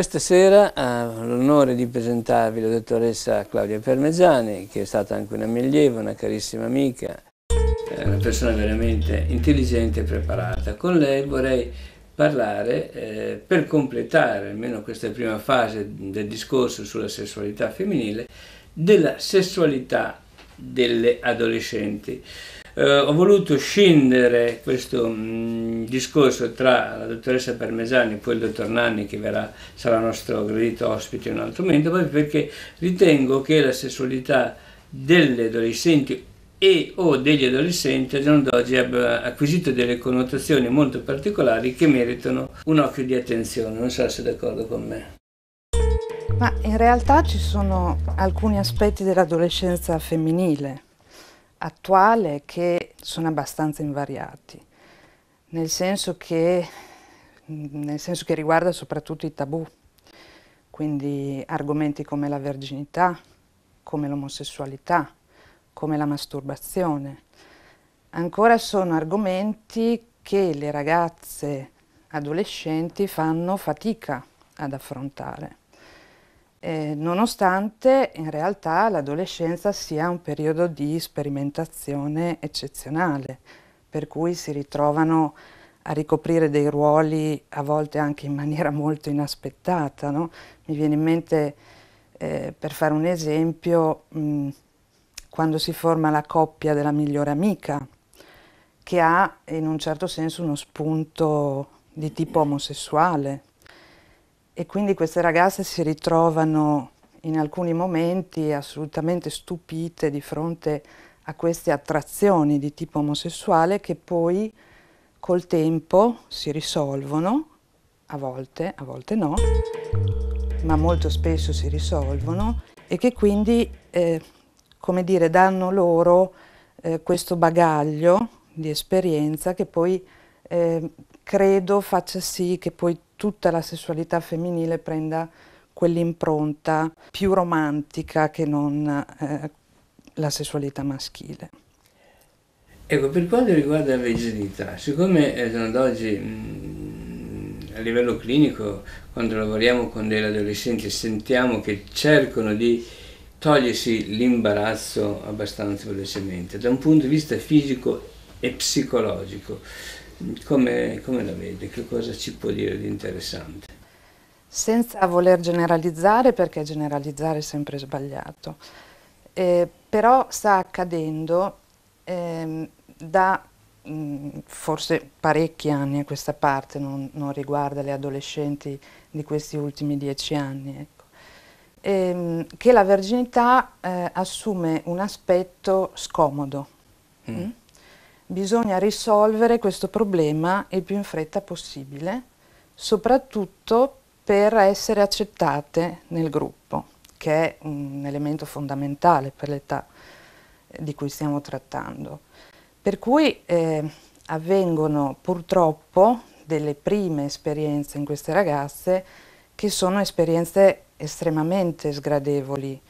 Questa sera ho l'onore di presentarvi la dottoressa Claudia Parmezzani, che è stata anche una mia allieva, una carissima amica, eh, una persona veramente intelligente e preparata. Con lei vorrei parlare eh, per completare almeno questa prima fase del discorso sulla sessualità femminile della sessualità delle adolescenti. Eh, ho voluto scindere questo mh, mm, discorso tra la dottoressa Parmesani e poi il dottor Nanni che verrà, sarà nostro gradito ospite in un altro momento, proprio perché ritengo che la sessualità delle adolescenti e o degli adolescenti al giorno d'oggi abbia acquisito delle connotazioni molto particolari che meritano un occhio di attenzione, non so se è d'accordo con me. Ma in realtà ci sono alcuni aspetti dell'adolescenza femminile attuale che sono abbastanza invariati, nel senso che, nel senso che riguarda soprattutto i tabù, quindi argomenti come la verginità, come l'omosessualità, come la masturbazione. Ancora sono argomenti che le ragazze adolescenti fanno fatica ad affrontare eh, nonostante in realtà l'adolescenza sia un periodo di sperimentazione eccezionale, per cui si ritrovano a ricoprire dei ruoli a volte anche in maniera molto inaspettata. No? Mi viene in mente, eh, per fare un esempio, mh, mm, quando si forma la coppia della migliore amica, che ha in un certo senso uno spunto di tipo omosessuale, e quindi queste ragazze si ritrovano in alcuni momenti assolutamente stupite di fronte a queste attrazioni di tipo omosessuale che poi col tempo si risolvono, a volte, a volte no, ma molto spesso si risolvono e che quindi, eh, come dire, danno loro eh, questo bagaglio di esperienza che poi eh, credo faccia sì che poi tutta la sessualità femminile prenda quell'impronta più romantica che non eh, la sessualità maschile. Ecco, per quanto riguarda la virginità, siccome eh, ad oggi mh, mm, a livello clinico, quando lavoriamo con degli adolescenti, sentiamo che cercano di togliersi l'imbarazzo abbastanza velocemente, da un punto di vista fisico e psicologico. Come, come la vede? Che cosa ci può dire di interessante? Senza voler generalizzare, perché generalizzare è sempre sbagliato, eh, però sta accadendo eh, da mh, mm, forse parecchi anni a questa parte, non, non, riguarda le adolescenti di questi ultimi dieci anni, ecco. e, ehm, che la verginità eh, assume un aspetto scomodo. Mm. Mm? Bisogna risolvere questo problema il più in fretta possibile, soprattutto per essere accettate nel gruppo, che è un elemento fondamentale per l'età eh, di cui stiamo trattando. Per cui eh, avvengono purtroppo delle prime esperienze in queste ragazze che sono esperienze estremamente sgradevoli,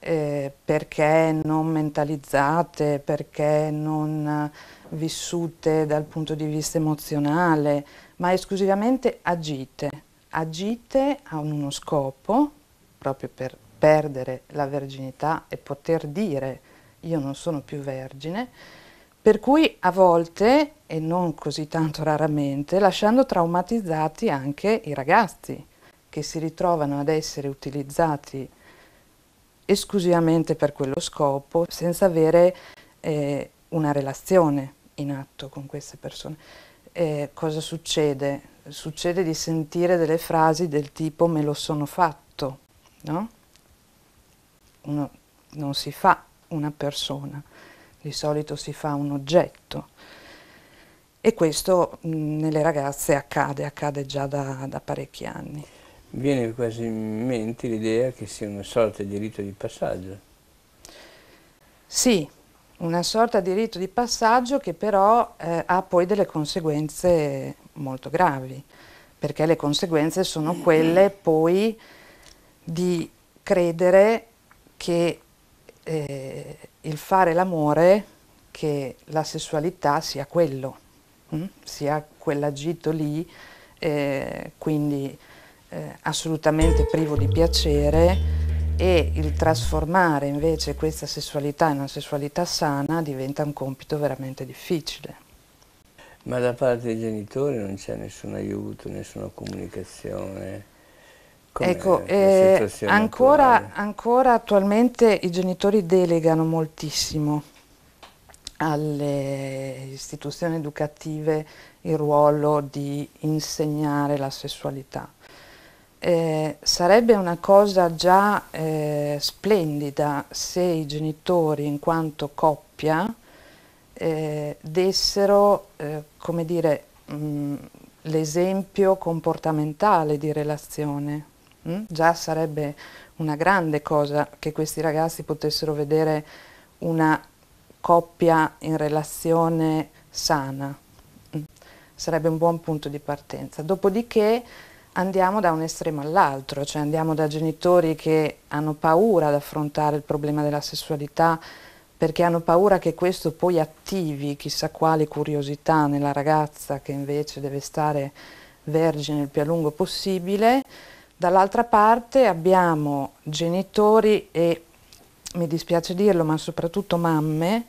eh, perché non mentalizzate, perché non vissute dal punto di vista emozionale, ma esclusivamente agite. Agite a uno scopo, proprio per perdere la verginità e poter dire io non sono più vergine, per cui a volte, e non così tanto raramente, lasciando traumatizzati anche i ragazzi che si ritrovano ad essere utilizzati esclusivamente per quello scopo, senza avere eh, una relazione in atto con queste persone. Eh, cosa succede? Succede di sentire delle frasi del tipo me lo sono fatto, no? Uno non si fa una persona, di solito si fa un oggetto. E questo mh, nelle ragazze accade, accade già da, da parecchi anni viene quasi in mente l'idea che sia una sorta di rito di passaggio. Sì, una sorta di rito di passaggio che però eh, ha poi delle conseguenze molto gravi, perché le conseguenze sono quelle mm-hmm. poi di credere che eh, il fare l'amore, che la sessualità sia quello, hm? sia quell'agito lì, eh, quindi eh, assolutamente privo di piacere e il trasformare invece questa sessualità in una sessualità sana diventa un compito veramente difficile. Ma da parte dei genitori non c'è nessun aiuto, nessuna comunicazione? ecco, eh, ancora, ancora attualmente i genitori delegano moltissimo alle istituzioni educative il ruolo di insegnare la sessualità eh, sarebbe una cosa già eh, splendida se i genitori in quanto coppia eh, dessero, eh, come dire, mm, l'esempio comportamentale di relazione. Mm? Già sarebbe una grande cosa che questi ragazzi potessero vedere una coppia in relazione sana. Mm? Sarebbe un buon punto di partenza. Dopodiché andiamo da un estremo all'altro, cioè andiamo da genitori che hanno paura ad affrontare il problema della sessualità perché hanno paura che questo poi attivi chissà quale curiosità nella ragazza che invece deve stare vergine il più a lungo possibile. Dall'altra parte abbiamo genitori e, mi dispiace dirlo, ma soprattutto mamme,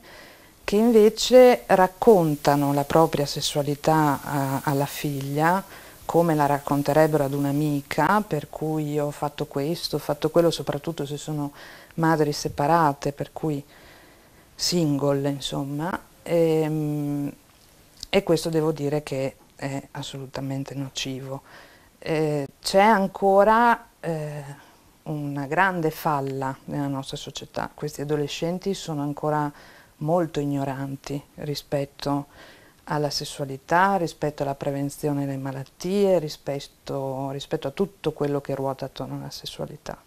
che invece raccontano la propria sessualità a, eh, alla figlia, come la racconterebbero ad un'amica, per cui ho fatto questo, ho fatto quello, soprattutto se sono madri separate, per cui single, insomma, e, ehm, e questo devo dire che è assolutamente nocivo. Eh, c'è ancora eh, una grande falla nella nostra società, questi adolescenti sono ancora molto ignoranti rispetto alla sessualità, rispetto alla prevenzione delle malattie, rispetto, rispetto a tutto quello che ruota attorno alla sessualità.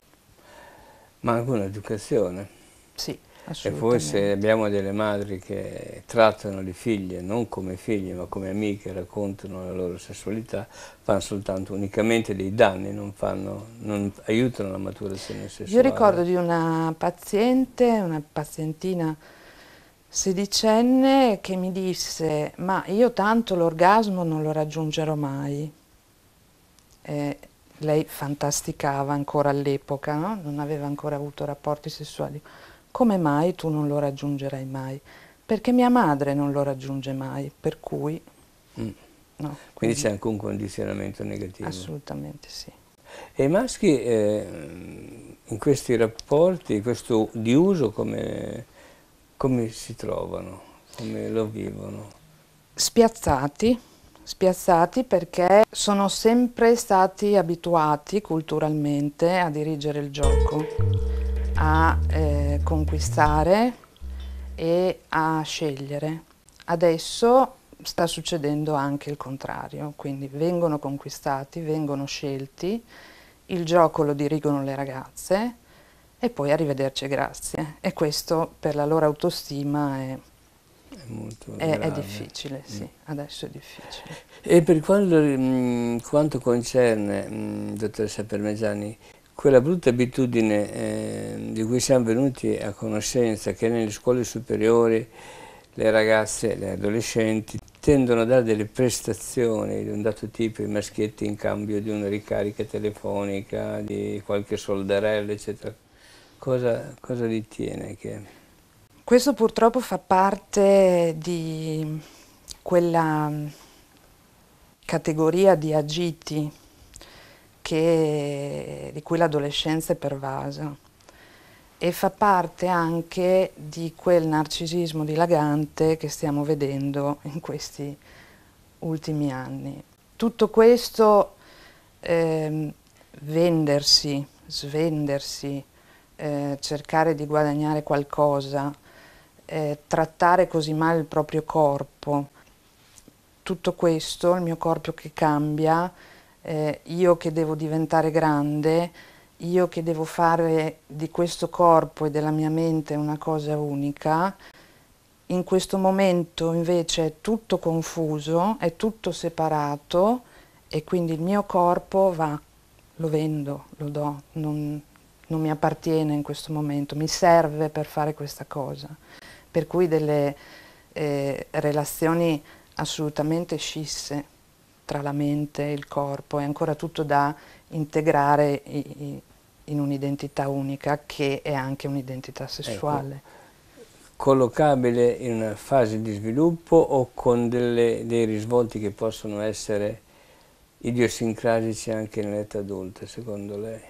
Ma anche un'educazione. Sì, assolutamente. E poi se abbiamo delle madri che trattano le figlie non come figlie ma come amiche, raccontano la loro sessualità, fanno soltanto unicamente dei danni, non, fanno, non aiutano la maturazione sessuale. Io ricordo di una paziente, una pazientina sedicenne che mi disse ma io tanto l'orgasmo non lo raggiungerò mai. Eh, lei fantasticava ancora all'epoca, no? non aveva ancora avuto rapporti sessuali. Come mai tu non lo raggiungerai mai? Perché mia madre non lo raggiunge mai, per cui... Mm. No. Quindi c'è anche un condizionamento negativo. Assolutamente sì. E i maschi eh, in questi rapporti, questo di uso come come si trovano, come lo vivono? Spiazzati, spiazzati perché sono sempre stati abituati culturalmente a dirigere il gioco, a eh, conquistare e a scegliere. Adesso sta succedendo anche il contrario, quindi vengono conquistati, vengono scelti, il gioco lo dirigono le ragazze, e poi arrivederci e grazie. E questo per la loro autostima è, è, è, è difficile, sì, mm. adesso è difficile. E per quanto, mh, mm, quanto concerne, mh, mm, dottoressa Permegiani, quella brutta abitudine eh, di cui siamo venuti a conoscenza, che nelle scuole superiori le ragazze, le adolescenti, tendono a dare delle prestazioni di un dato tipo ai maschietti in cambio di una ricarica telefonica, di qualche soldarello, eccetera cosa, cosa ritiene che... Questo purtroppo fa parte di quella mm, categoria di agiti che, di cui l'adolescenza è pervasa e fa parte anche di quel narcisismo dilagante che stiamo vedendo in questi ultimi anni. Tutto questo eh, vendersi, svendersi, eh, cercare di guadagnare qualcosa, eh, trattare così male il proprio corpo, tutto questo, il mio corpo che cambia, eh, io che devo diventare grande, io che devo fare di questo corpo e della mia mente una cosa unica, in questo momento invece è tutto confuso, è tutto separato e quindi il mio corpo va, lo vendo, lo do, non, non mi appartiene in questo momento, mi serve per fare questa cosa. Per cui delle eh, relazioni assolutamente scisse tra la mente e il corpo, è ancora tutto da integrare i, i, in un'identità unica che è anche un'identità ecco, sessuale. Ecco. Collocabile in una fase di sviluppo o con delle, dei risvolti che possono essere idiosincrasici anche nell'età adulta, secondo lei?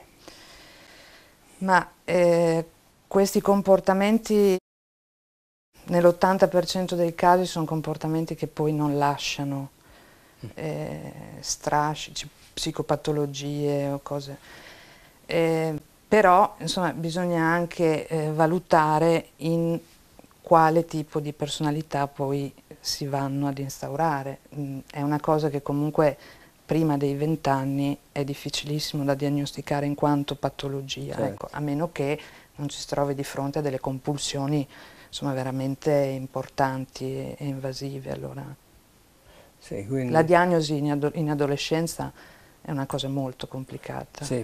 ma eh, questi comportamenti nell'80% dei casi sono comportamenti che poi non lasciano eh, strasci, psicopatologie o cose. Eh, però insomma, bisogna anche eh, valutare in quale tipo di personalità poi si vanno ad instaurare. Mm, è una cosa che comunque prima dei 20 anni è difficilissimo da diagnosticare in quanto patologia, certo. ecco, a meno che non ci si trovi di fronte a delle compulsioni insomma, veramente importanti e invasive. Allora. Sì, quindi... La diagnosi in, ado in, adolescenza è una cosa molto complicata. Sì,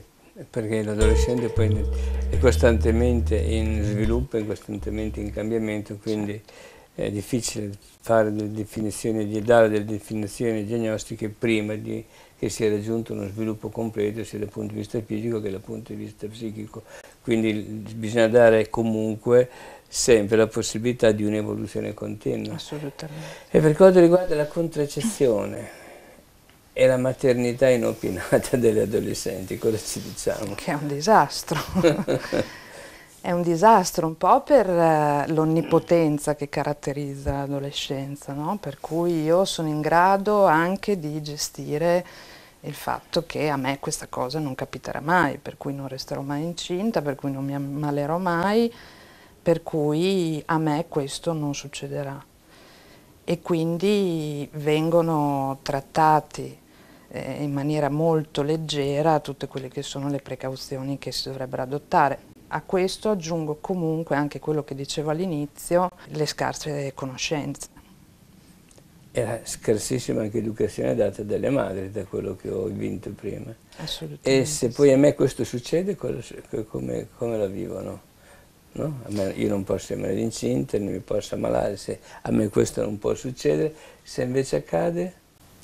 perché l'adolescente poi è costantemente in sviluppo, è costantemente in cambiamento, quindi... Certo è difficile fare delle definizioni e dare delle definizioni diagnostiche prima di, che sia raggiunto uno sviluppo completo sia dal punto di vista fisico che dal punto di vista psichico. Quindi bisogna dare comunque sempre la possibilità di un'evoluzione continua. Assolutamente. E per quanto riguarda la contraccezione e la maternità inopinata delle adolescenti, cosa ci diciamo? Che è un disastro. È un disastro un po' per eh, l'onnipotenza che caratterizza l'adolescenza, no? per cui io sono in grado anche di gestire il fatto che a me questa cosa non capiterà mai, per cui non resterò mai incinta, per cui non mi ammalerò mai, per cui a me questo non succederà. E quindi vengono trattati eh, in maniera molto leggera tutte quelle che sono le precauzioni che si dovrebbero adottare a questo aggiungo comunque anche quello che dicevo all'inizio, le scarse conoscenze. Era scarsissima anche l'educazione data dalle madri, da quello che ho vinto prima. Assolutamente. E se poi a me questo succede, come, come la vivono? No? io non posso rimanere incinta, non mi posso ammalare, se a me questo non può succedere, se invece accade...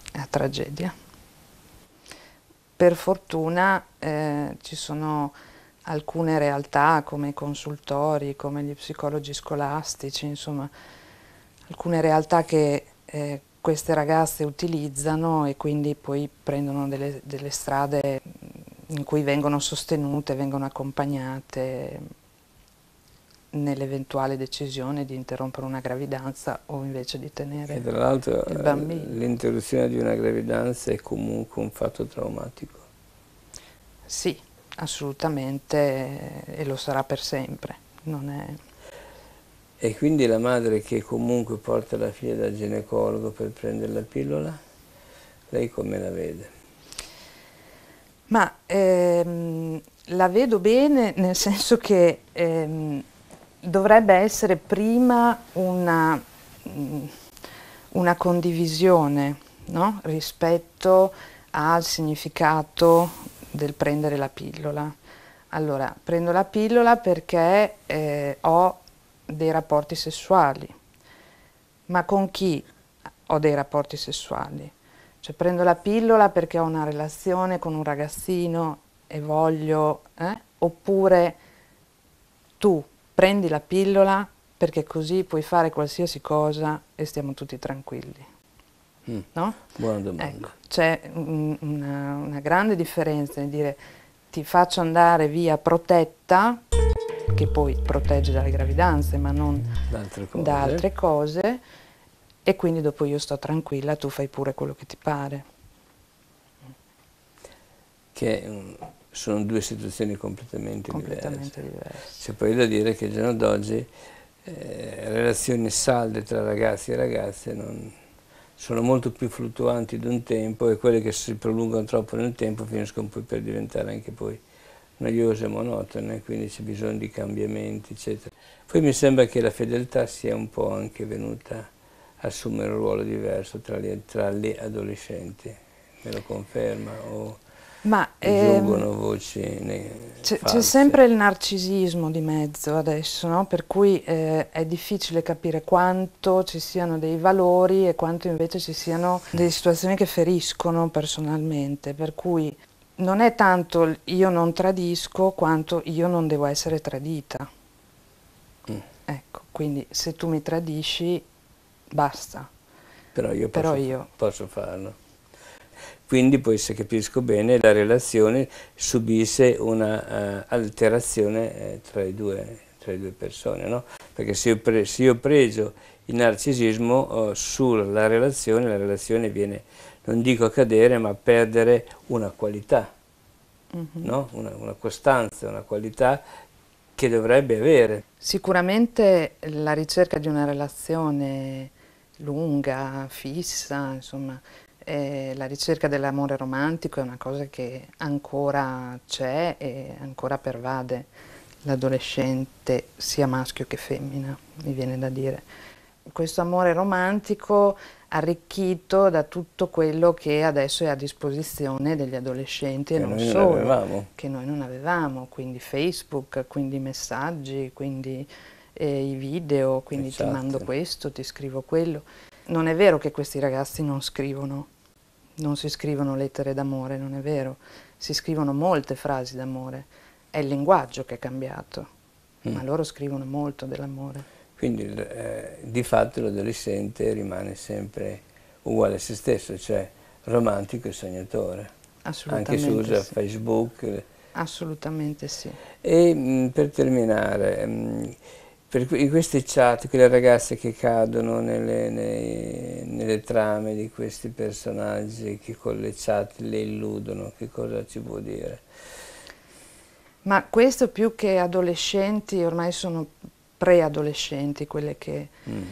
È una tragedia. Per fortuna eh, ci sono alcune realtà come i consultori, come gli psicologi scolastici, insomma alcune realtà che eh, queste ragazze utilizzano e quindi poi prendono delle, delle strade mm, in cui vengono sostenute, vengono accompagnate nell'eventuale decisione di interrompere una gravidanza o invece di tenere e tra l'altro eh, l'interruzione di una gravidanza è comunque un fatto traumatico. Sì, assolutamente eh, e lo sarà per sempre. È... E quindi la madre che comunque porta la figlia dal ginecologo per prendere la pillola, lei come la vede? Ma ehm, la vedo bene nel senso che ehm, dovrebbe essere prima una, una condivisione no? rispetto al significato del prendere la pillola? Allora, prendo la pillola perché eh, ho dei rapporti sessuali, ma con chi ho dei rapporti sessuali? Cioè prendo la pillola perché ho una relazione con un ragazzino e voglio, eh? oppure tu prendi la pillola perché così puoi fare qualsiasi cosa e stiamo tutti tranquilli. Mm. No? Buona domanda. Ecco, c'è una, una grande differenza nel dire ti faccio andare via protetta, che poi protegge dalle gravidanze ma non da altre cose, da altre cose e quindi dopo io sto tranquilla, tu fai pure quello che ti pare. Che mm, sono due situazioni completamente, completamente diverse. diverse. C'è poi da dire che il giorno d'oggi eh, relazioni salde tra ragazzi e ragazze non, sono molto più fluttuanti di un tempo e quelle che si prolungano troppo nel tempo finiscono poi per diventare anche poi noiose e monotone, quindi c'è bisogno di cambiamenti, eccetera. Poi mi sembra che la fedeltà sia un po' anche venuta a assumere un ruolo diverso tra le, tra le adolescenti, me lo conferma? O ma ehm, c'è sempre il narcisismo di mezzo adesso, no? per cui eh, è difficile capire quanto ci siano dei valori e quanto invece ci siano delle situazioni che feriscono personalmente, per cui non è tanto io non tradisco quanto io non devo essere tradita. Mm. Ecco, quindi se tu mi tradisci, basta. Però io posso, Però io... posso farlo. Quindi poi se capisco bene la relazione subisse un'alterazione eh, eh, tra, tra, le due persone, no? perché se io, pre, se io preso il narcisismo eh, sulla relazione, la relazione viene, non dico a cadere, ma a perdere una qualità, mm -hmm. no? una, una costanza, una qualità che dovrebbe avere. Sicuramente la ricerca di una relazione lunga, fissa, insomma, eh, la ricerca dell'amore romantico è una cosa che ancora c'è e ancora pervade l'adolescente, sia maschio che femmina, mi viene da dire. Questo amore romantico arricchito da tutto quello che adesso è a disposizione degli adolescenti che e non solo, non che noi non avevamo, quindi Facebook, quindi messaggi, quindi eh, i video, quindi esatto. ti mando questo, ti scrivo quello. Non è vero che questi ragazzi non scrivono, non si scrivono lettere d'amore, non è vero, si scrivono molte frasi d'amore, è il linguaggio che è cambiato, mm. ma loro scrivono molto dell'amore. Quindi eh, di fatto l'adolescente rimane sempre uguale a se stesso, cioè romantico e sognatore. Assolutamente. Anche se usa sì. Facebook. Assolutamente sì. E mh, mm, per terminare, mh, mm, per cui queste chat, quelle ragazze che cadono nelle, nei, nelle, trame di questi personaggi che con le chat le illudono, che cosa ci può dire? Ma questo più che adolescenti, ormai sono preadolescenti quelle che mm.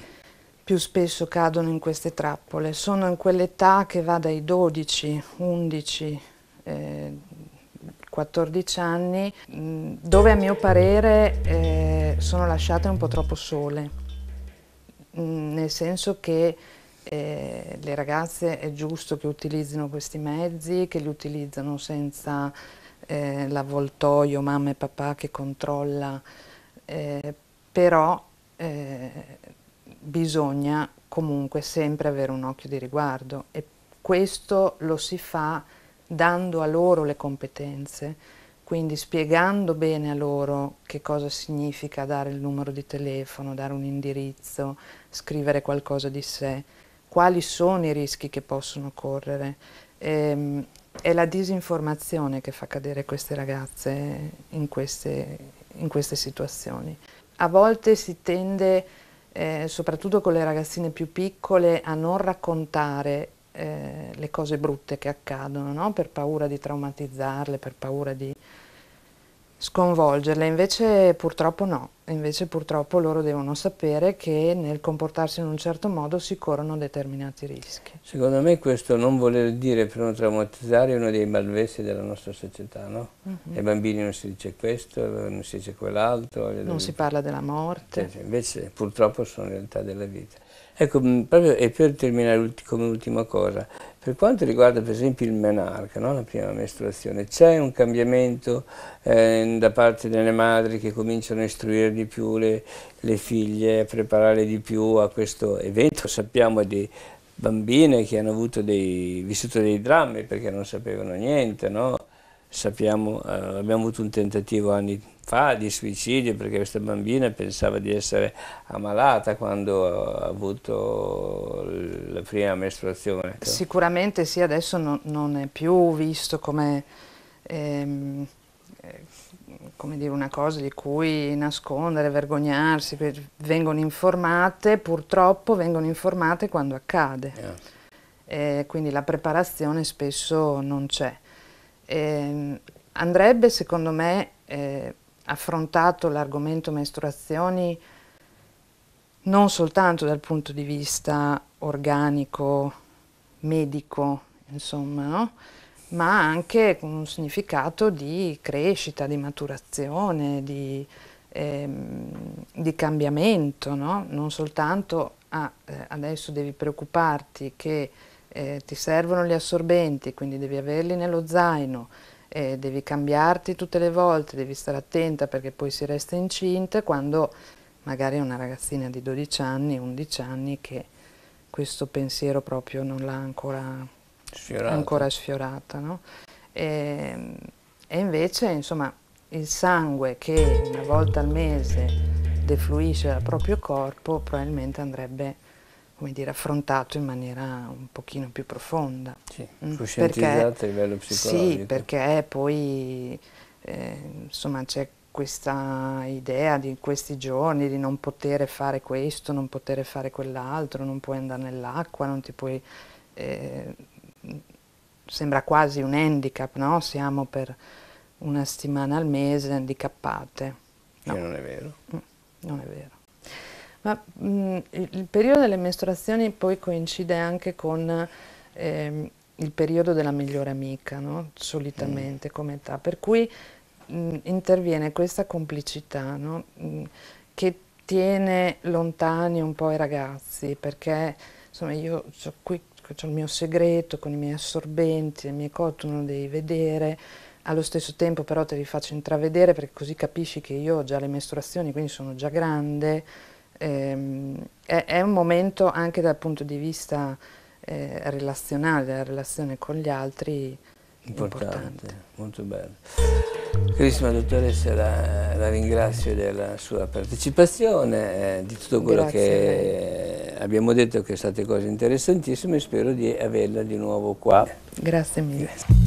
più spesso cadono in queste trappole, sono in quell'età che va dai 12, 11, eh, 14 anni, mm, dove a mio parere eh, sono lasciate un po' troppo sole, mm, nel senso che eh, le ragazze è giusto che utilizzino questi mezzi, che li utilizzano senza eh, l'avvoltoio mamma e papà che controlla, eh, però eh, bisogna comunque sempre avere un occhio di riguardo e questo lo si fa dando a loro le competenze, quindi spiegando bene a loro che cosa significa dare il numero di telefono, dare un indirizzo, scrivere qualcosa di sé, quali sono i rischi che possono correre. E, ehm, è la disinformazione che fa cadere queste ragazze in queste, in queste situazioni. A volte si tende, eh, soprattutto con le ragazzine più piccole, a non raccontare eh, le cose brutte che accadono, no? per paura di traumatizzarle, per paura di sconvolgerle, invece purtroppo no, invece purtroppo loro devono sapere che nel comportarsi in un certo modo si corrono determinati rischi. Secondo me questo non voler dire per non traumatizzare è uno dei malvesti della nostra società, no? Uh mhm. -huh. Ai bambini non si dice questo, non si dice quell'altro. Non si parla della morte. Invece purtroppo sono realtà della vita. Ecco, mm, proprio, e per terminare come ultima cosa, per quanto riguarda per esempio il menarca, no? la prima mestruazione, c'è un cambiamento eh, da parte delle madri che cominciano a istruire di più le, le figlie, a preparare di più a questo evento, sappiamo di bambine che hanno dei, vissuto dei drammi perché non sapevano niente, no? Sappiamo, eh, abbiamo avuto un tentativo anni fa di suicidio perché questa bambina pensava di essere ammalata quando ha avuto la prima mestruazione. Ecco. Sicuramente sì, adesso non, non è più visto come, ehm, eh, come dire, una cosa di cui nascondere, vergognarsi, vengono informate, purtroppo vengono informate quando accade. Yeah. Eh, quindi la preparazione spesso non c'è. Eh, andrebbe, secondo me, eh, affrontato l'argomento mestruazioni non soltanto dal punto di vista organico, medico, insomma, no? ma anche con un significato di crescita, di maturazione, di, ehm, di cambiamento, no? non soltanto ah, eh, adesso devi preoccuparti che eh, ti servono gli assorbenti, quindi devi averli nello zaino, eh, devi cambiarti tutte le volte, devi stare attenta perché poi si resta incinta quando magari è una ragazzina di 12 anni, 11 anni che questo pensiero proprio non l'ha ancora sfiorata. Ancora sfiorata no? e, ehm, e invece insomma il sangue che una volta al mese defluisce dal proprio corpo probabilmente andrebbe come dire, affrontato in maniera un pochino più profonda. Sì, coscientizzata mm, perché, a livello psicologico. Sì, perché poi eh, insomma c'è questa idea di questi giorni di non poter fare questo, non poter fare quell'altro, non puoi andare nell'acqua, non ti puoi... Eh, sembra quasi un handicap, no? Siamo per una settimana al mese handicappate. No. Che non è vero. Mm, non è vero. Ma mh, mm, il periodo delle mestruazioni poi coincide anche con eh, il periodo della migliore amica, no? solitamente mm. come età, per cui mh, mm, interviene questa complicità no? mh, mm, che tiene lontani un po' i ragazzi, perché insomma io ho qui ho il mio segreto con i miei assorbenti, le mie cose, tu non devi vedere, allo stesso tempo però te li faccio intravedere perché così capisci che io ho già le mestruazioni, quindi sono già grande, ehm, è, è, un momento anche dal punto di vista eh, relazionale, della relazione con gli altri importante. importante. Molto bello. Carissima dottoressa, la, la, ringrazio della sua partecipazione, eh, di tutto quello Grazie che abbiamo detto che sono state cose interessantissime e spero di averla di nuovo qua. Grazie mille. Grazie.